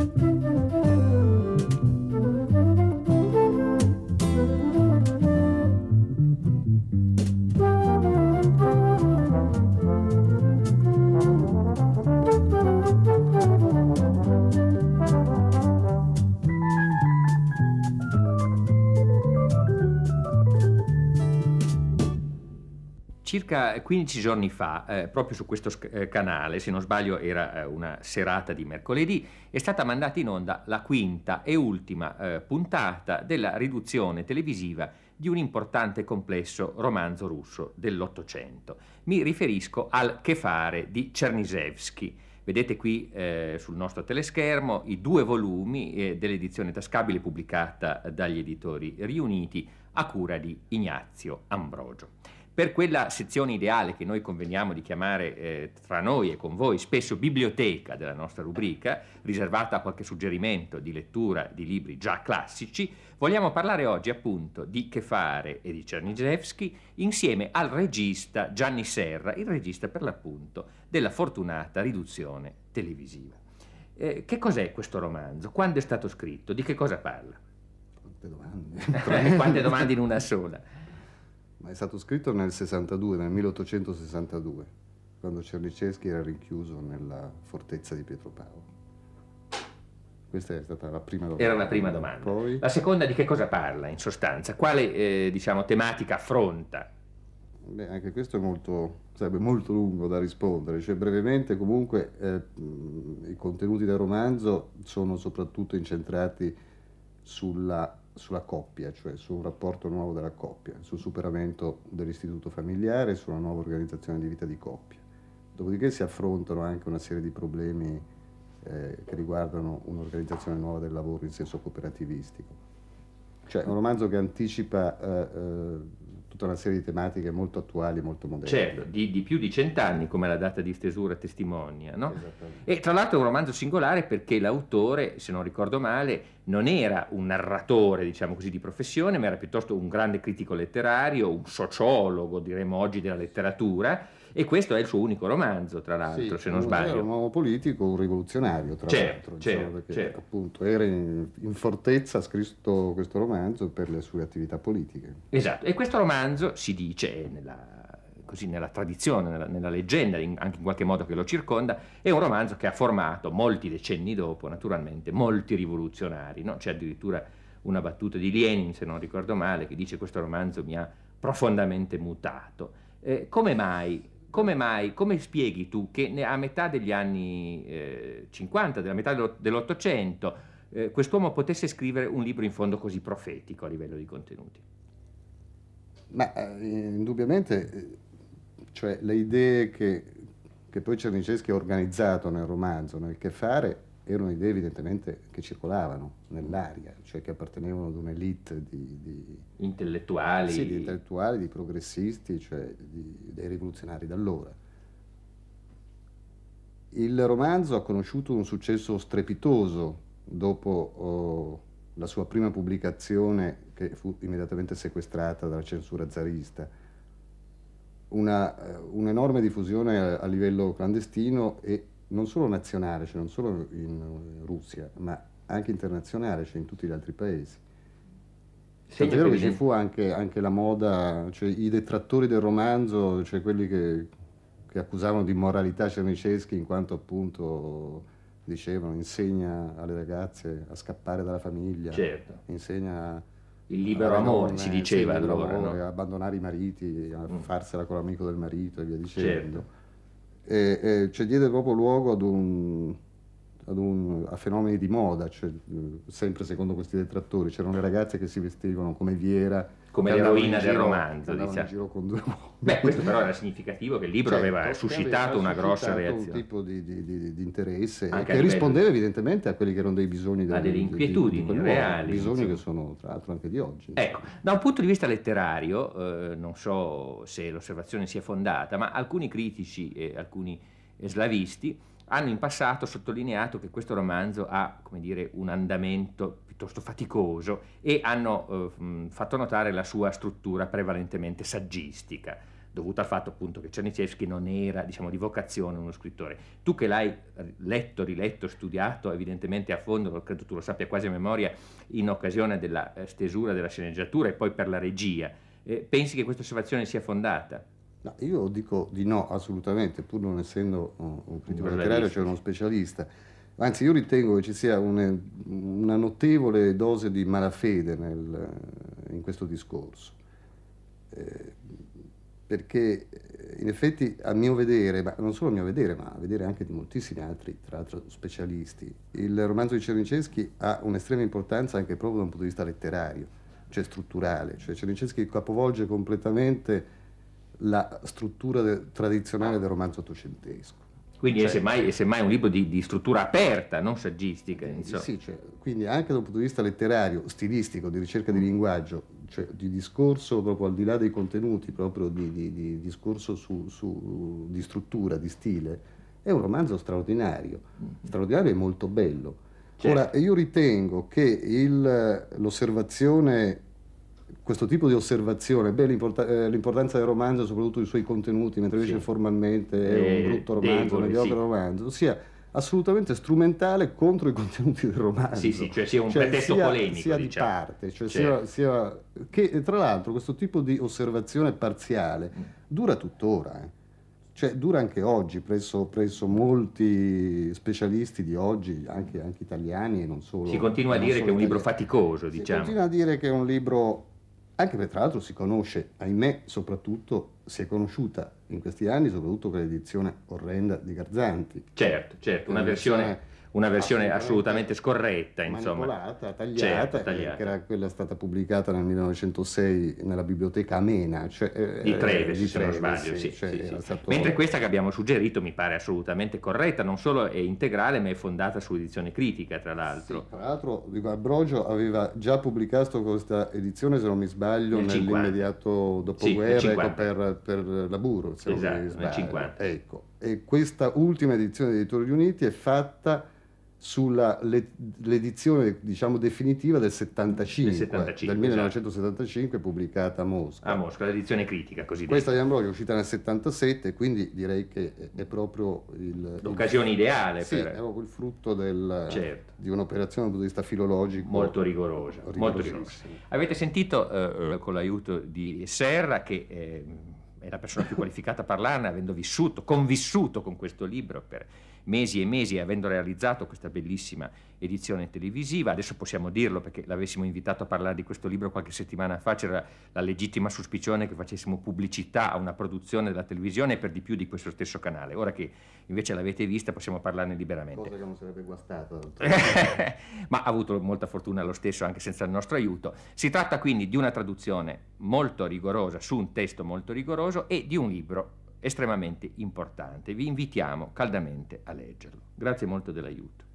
Thank you. Circa 15 giorni fa, eh, proprio su questo eh, canale, se non sbaglio era eh, una serata di mercoledì, è stata mandata in onda la quinta e ultima eh, puntata della riduzione televisiva di un importante complesso romanzo russo dell'Ottocento. Mi riferisco al Che fare di Cernisevski. Vedete qui eh, sul nostro teleschermo i due volumi eh, dell'edizione tascabile pubblicata dagli editori riuniti a cura di Ignazio Ambrogio per quella sezione ideale che noi conveniamo di chiamare eh, tra noi e con voi spesso biblioteca della nostra rubrica, riservata a qualche suggerimento di lettura di libri già classici, vogliamo parlare oggi appunto di Che fare e di Czerniszewski insieme al regista Gianni Serra, il regista per l'appunto della fortunata riduzione televisiva. Eh, che cos'è questo romanzo? Quando è stato scritto? Di che cosa parla? Quante domande. Quante domande in una sola ma è stato scritto nel 62, nel 1862, quando Cerniceschi era rinchiuso nella fortezza di Pietro Paolo. Questa è stata la prima domanda. Era la prima domanda. Poi... La seconda di che cosa parla, in sostanza? Quale, eh, diciamo, tematica affronta? Beh, anche questo molto, sarebbe molto lungo da rispondere, cioè brevemente comunque eh, i contenuti del romanzo sono soprattutto incentrati sulla sulla coppia, cioè sul rapporto nuovo della coppia, sul superamento dell'istituto familiare, sulla nuova organizzazione di vita di coppia. Dopodiché si affrontano anche una serie di problemi eh, che riguardano un'organizzazione nuova del lavoro in senso cooperativistico. Cioè un romanzo che anticipa eh, eh, tutta una serie di tematiche molto attuali, e molto moderne. Certo, di, di più di cent'anni come la data di stesura testimonia. No? E tra l'altro è un romanzo singolare perché l'autore, se non ricordo male, non era un narratore, diciamo così, di professione, ma era piuttosto un grande critico letterario, un sociologo, diremmo oggi, della letteratura. E questo è il suo unico romanzo, tra l'altro, sì, se non sbaglio. Era un uomo politico, un rivoluzionario, tra certo, l'altro. Certo, diciamo, certo, perché certo. appunto era in, in, fortezza, ha scritto questo romanzo per le sue attività politiche. Esatto, e questo romanzo si dice nella così nella tradizione, nella, nella leggenda, in, anche in qualche modo che lo circonda, è un romanzo che ha formato, molti decenni dopo, naturalmente, molti rivoluzionari. No? C'è addirittura una battuta di Lenin, se non ricordo male, che dice questo romanzo mi ha profondamente mutato. Eh, come mai? Come mai? Come spieghi tu che a metà degli anni eh, 50, della metà dell'Ottocento, eh, quest'uomo potesse scrivere un libro in fondo così profetico a livello di contenuti? Ma eh, indubbiamente eh, cioè le idee che, che poi Cerninceschi ha organizzato nel romanzo, nel che fare, erano idee evidentemente che circolavano nell'aria, cioè che appartenevano ad un'elite di, di, intellettuali. Sì, di intellettuali, di progressisti, cioè di, dei rivoluzionari d'allora. Il romanzo ha conosciuto un successo strepitoso dopo oh, la sua prima pubblicazione che fu immediatamente sequestrata dalla censura zarista eh, un'enorme diffusione a, a, livello clandestino e non solo nazionale, cioè non solo in eh, Russia, ma anche internazionale, cioè in tutti gli altri paesi. Sì, è vero che ci fu anche, anche la moda, cioè i detrattori del romanzo, cioè quelli che, che accusavano di immoralità Cerniceschi in quanto appunto dicevano insegna alle ragazze a scappare dalla famiglia, certo. insegna il libero amore, ah, amore eh, si diceva allora, amore, no? abbandonare i mariti, mm. farsela con l'amico del marito e via dicendo. Certo. E, e, cioè diede proprio luogo ad un un, a fenomeni di moda, cioè, eh, sempre secondo questi detrattori, c'erano le ragazze che si vestivano come Viera. Come l'eroina del romanzo, diciamo. giro, con due Beh, questo però era significativo che il libro certo, aveva suscitato aveva una grossa reazione. un tipo di, di, di, di interesse Anche che rispondeva di... evidentemente a quelli che erano dei bisogni delle, delle inquietudini di, reali. Bisogni che sono tra l'altro anche di oggi. Ecco, da un punto di vista letterario, eh, non so se l'osservazione sia fondata, ma alcuni critici e alcuni slavisti hanno in passato sottolineato che questo romanzo ha dire, un andamento piuttosto faticoso e hanno eh, fatto notare la sua struttura prevalentemente saggistica, dovuta al fatto appunto che Cernicevski non era diciamo, di vocazione uno scrittore. Tu che l'hai letto, riletto, studiato evidentemente a fondo, credo tu lo sappia quasi a memoria, in occasione della eh, stesura della sceneggiatura e poi per la regia, eh, pensi che questa osservazione sia fondata? No, io dico di no assolutamente, pur non essendo uh, un critico letterario, cioè uno specialista. Anzi, io ritengo che ci sia una, una notevole dose di malafede nel, eh, in questo discorso. Eh, perché eh, in effetti, a mio vedere, ma non solo a mio vedere, ma a vedere anche di moltissimi altri, tra l'altro specialisti, il romanzo di Cernicheschi ha un'estrema importanza anche proprio da un punto di vista letterario, cioè strutturale. Cioè Cernicheschi capovolge completamente la struttura de tradizionale del romanzo ottocentesco. Quindi cioè, è, semmai, è, un libro di, di struttura aperta, non saggistica. Eh, insomma. Sì, cioè, quindi anche dal punto di vista letterario, stilistico, di ricerca di mm. linguaggio, cioè di discorso proprio al di là dei contenuti, proprio di, di, di discorso su, su, di struttura, di stile, è un romanzo straordinario, mm. straordinario e molto bello. Certo. Ora, io ritengo che l'osservazione questo tipo di osservazione, beh, eh, l'importanza del romanzo, soprattutto i suoi contenuti, mentre invece sì. formalmente è un eh, brutto romanzo, un mediocre sì. romanzo, sia assolutamente strumentale contro i contenuti del romanzo. Sì, sì, cioè sia un cioè, pretesto sia, polemico. Sia diciamo. di parte, cioè certo. sia, sia, che tra l'altro questo tipo di osservazione parziale mm. dura tuttora. Eh. Cioè, dura anche oggi, presso, presso, molti specialisti di oggi, anche, anche italiani e non solo. Si continua a dire che è un libro faticoso, diciamo. Si continua a dire che è un libro anche perché tra l'altro si conosce, ahimè, soprattutto si è conosciuta in questi anni, soprattutto con l'edizione orrenda di Garzanti. Certo, certo, una versione una versione assolutamente, assolutamente scorretta, manipolata, insomma. tagliata, certo, eh, tagliata. che era quella stata pubblicata nel 1906 nella biblioteca Amena. Cioè, di eh, Treves, di Treves, se non sbaglio, sì. sì, cioè sì, sì. Stato... Mentre questa che abbiamo suggerito mi pare assolutamente corretta, non solo è integrale ma è fondata su edizione critica, tra l'altro. tra l'altro, dico, Ambrogio aveva già pubblicato questa edizione, se non mi sbaglio, nel nell'immediato dopoguerra ecco, per, per la Burro, se esatto, non mi sbaglio. Nel 50. Ecco. E questa ultima edizione degli Editori Uniti è fatta sull'edizione diciamo, definitiva del 75, 75 del 1975 esatto. pubblicata a Mosca. A Mosca, l'edizione critica cosiddetta. Questa di Ambrogio è uscita nel 77, quindi direi che è proprio il, l'occasione il, ideale sì, per... è proprio il frutto del, certo. di un'operazione dal punto di vista filologico molto rigorosa. Molto rigorosa. Avete sentito eh, con l'aiuto di Serra che eh, è la persona più qualificata a parlarne, avendo vissuto, convissuto con questo libro per mesi e mesi avendo realizzato questa bellissima edizione televisiva. Adesso possiamo dirlo perché l'avessimo invitato a parlare di questo libro qualche settimana fa, c'era la legittima suspicione che facessimo pubblicità a una produzione della televisione e per di più di questo stesso canale. Ora che invece l'avete vista possiamo parlarne liberamente. Cosa che non sarebbe guastata. Ma ha avuto molta fortuna lo stesso anche senza il nostro aiuto. Si tratta quindi di una traduzione molto rigorosa su un testo molto rigoroso e di un libro estremamente importante. Vi invitiamo caldamente a leggerlo. Grazie molto dell'aiuto.